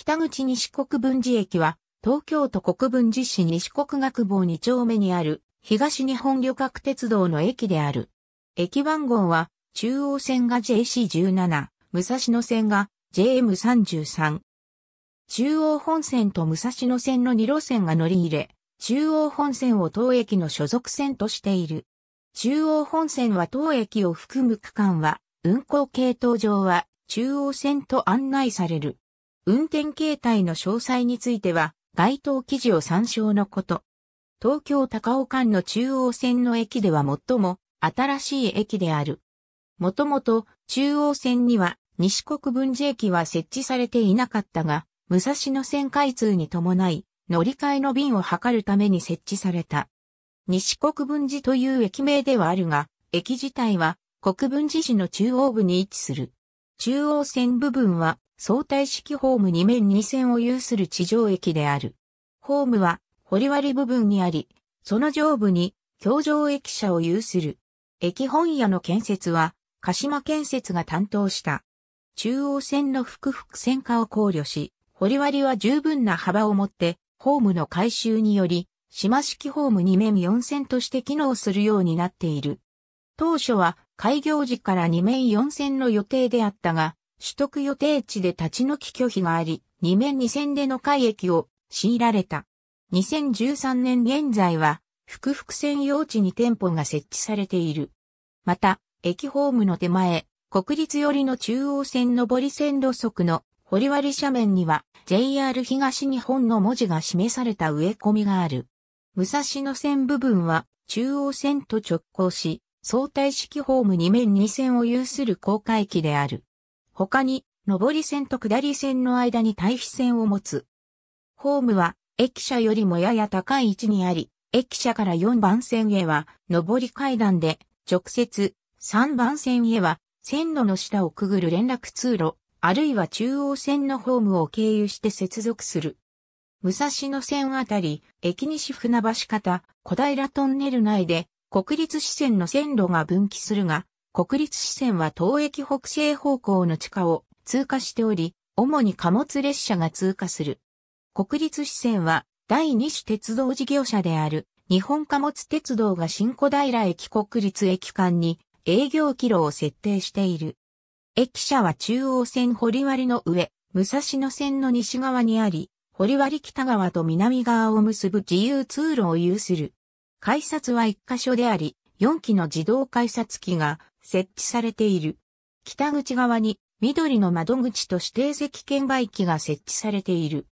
北口西国分寺駅は、東京都国分寺市西国学坊2丁目にある、東日本旅客鉄道の駅である。駅番号は、中央線が JC17、武蔵野線が JM33。中央本線と武蔵野線の2路線が乗り入れ、中央本線を当駅の所属線としている。中央本線は当駅を含む区間は、運行系統上は中央線と案内される。運転形態の詳細については、該当記事を参照のこと。東京高尾間の中央線の駅では最も新しい駅である。もともと中央線には西国分寺駅は設置されていなかったが、武蔵野線開通に伴い乗り換えの便を図るために設置された。西国分寺という駅名ではあるが、駅自体は国分寺市の中央部に位置する。中央線部分は相対式ホーム2面2線を有する地上駅である。ホームは、掘割部分にあり、その上部に、橋上駅舎を有する。駅本屋の建設は、鹿島建設が担当した。中央線の複々線化を考慮し、掘割は十分な幅をもって、ホームの改修により、島式ホーム2面4線として機能するようになっている。当初は開業時から2面4線の予定であったが、取得予定地で立ち退き拒否があり、2面2線での改易を強いられた。2013年現在は、複々専用地に店舗が設置されている。また、駅ホームの手前、国立寄りの中央線上り線路側の堀割斜面には JR 東日本の文字が示された植え込みがある。武蔵野線部分は中央線と直行し、相対式ホーム2面2線を有する公架駅である。他に、上り線と下り線の間に対比線を持つ。ホームは、駅舎よりもやや高い位置にあり、駅舎から4番線へは、上り階段で、直接、3番線へは、線路の下をくぐる連絡通路、あるいは中央線のホームを経由して接続する。武蔵野線あたり、駅西船橋方、小平トンネル内で、国立支線の線路が分岐するが、国立支線は東駅北西方向の地下を通過しており、主に貨物列車が通過する。国立支線は第二種鉄道事業者である日本貨物鉄道が新小平駅国立駅間に営業キロを設定している。駅舎は中央線堀割の上、武蔵野線の西側にあり、堀割北側と南側を結ぶ自由通路を有する。改札は一箇所であり、4機の自動改札機が設置されている。北口側に緑の窓口と指定席券売機が設置されている。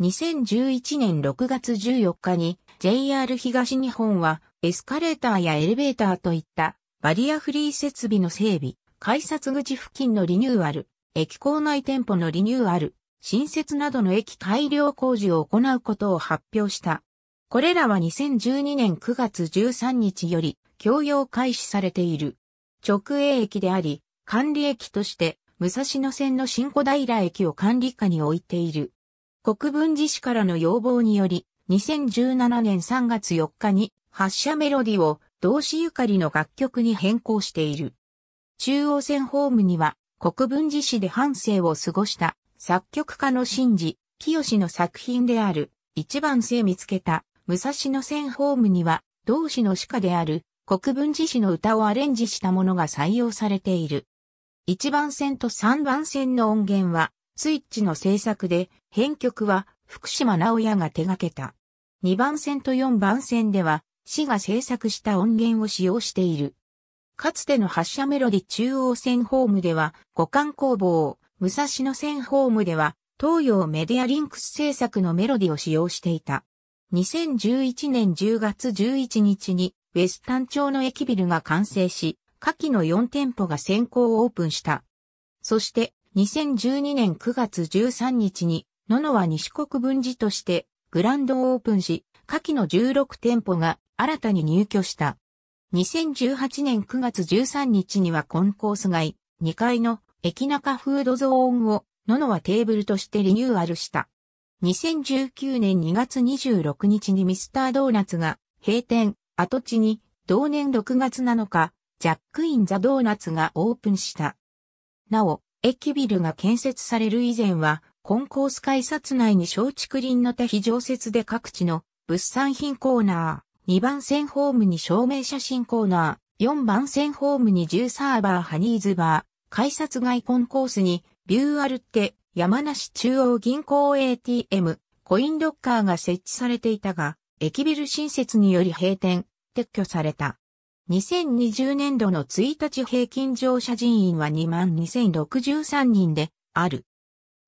2011年6月14日に JR 東日本はエスカレーターやエレベーターといったバリアフリー設備の整備、改札口付近のリニューアル、駅構内店舗のリニューアル、新設などの駅改良工事を行うことを発表した。これらは2012年9月13日より供用開始されている。直営駅であり、管理駅として、武蔵野線の新小平駅を管理下に置いている。国分寺市からの要望により、2017年3月4日に発車メロディを同志ゆかりの楽曲に変更している。中央線ホームには国分寺市で半生を過ごした作曲家の新治、清の作品である一番生見つけた武蔵野線ホームには同志の鹿である国分寺市の歌をアレンジしたものが採用されている。1番線と3番線の音源は、スイッチの制作で、編曲は福島直也が手掛けた。2番線と4番線では、市が制作した音源を使用している。かつての発車メロディ中央線ホームでは、五感工房、武蔵野線ホームでは、東洋メディアリンクス制作のメロディを使用していた。2011年10月11日に、ウェスタン町の駅ビルが完成し、下記の4店舗が先行オープンした。そして、2012年9月13日に、野々は西国分寺として、グランドオープンし、下記の16店舗が新たに入居した。2018年9月13日にはコンコース街、2階の駅中フードゾーンを、野々はテーブルとしてリニューアルした。2019年2月26日にミスタードーナツが閉店、跡地に同年6月7日、ジャックイン・ザ・ドーナツがオープンした。なお、駅ビルが建設される以前は、コンコース改札内に小竹林の手非常設で各地の物産品コーナー、2番線ホームに照明写真コーナー、4番線ホームに10サーバーハニーズバー、改札外コンコースにビューアルって山梨中央銀行 ATM、コインロッカーが設置されていたが、駅ビル新設により閉店、撤去された。2020年度の1日平均乗車人員は22,063人である。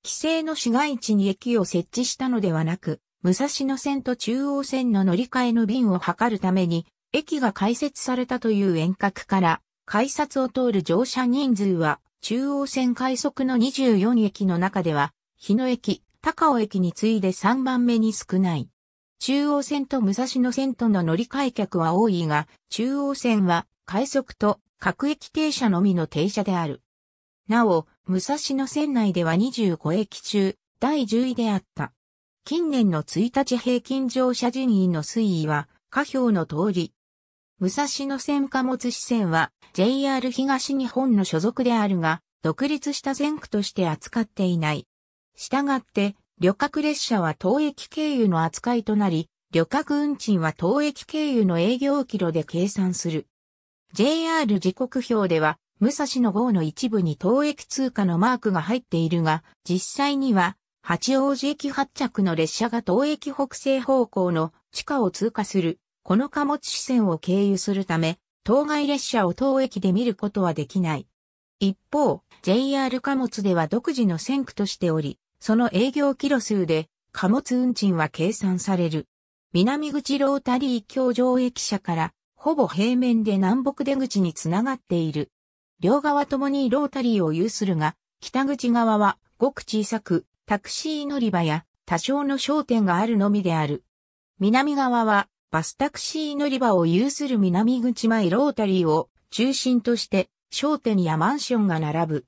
規制の市街地に駅を設置したのではなく、武蔵野線と中央線の乗り換えの便を図るために、駅が開設されたという遠隔から、改札を通る乗車人数は、中央線快速の24駅の中では、日野駅、高尾駅に次いで3番目に少ない。中央線と武蔵野線との乗り換え客は多いが、中央線は快速と各駅停車のみの停車である。なお、武蔵野線内では25駅中、第10位であった。近年の1日平均乗車人員の推移は、下表の通り。武蔵野線貨物支線は JR 東日本の所属であるが、独立した線区として扱っていない。したがって、旅客列車は当駅経由の扱いとなり、旅客運賃は当駅経由の営業キロで計算する。JR 時刻表では、武蔵野号の一部に当駅通貨のマークが入っているが、実際には、八王子駅発着の列車が当駅北西方向の地下を通過する、この貨物支線を経由するため、当該列車を当駅で見ることはできない。一方、JR 貨物では独自の線区としており、その営業キロ数で貨物運賃は計算される。南口ロータリー橋上駅舎からほぼ平面で南北出口につながっている。両側ともにロータリーを有するが、北口側はごく小さくタクシー乗り場や多少の商店があるのみである。南側はバスタクシー乗り場を有する南口前ロータリーを中心として商店やマンションが並ぶ。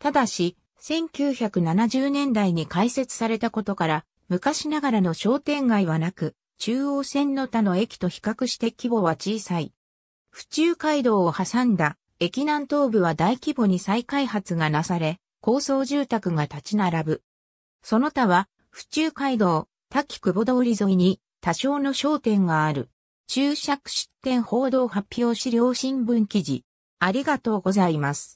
ただし、1970年代に開設されたことから、昔ながらの商店街はなく、中央線の他の駅と比較して規模は小さい。府中街道を挟んだ駅南東部は大規模に再開発がなされ、高層住宅が立ち並ぶ。その他は、府中街道、滝久保通り沿いに多少の商店がある。注釈出店報道発表資料新聞記事。ありがとうございます。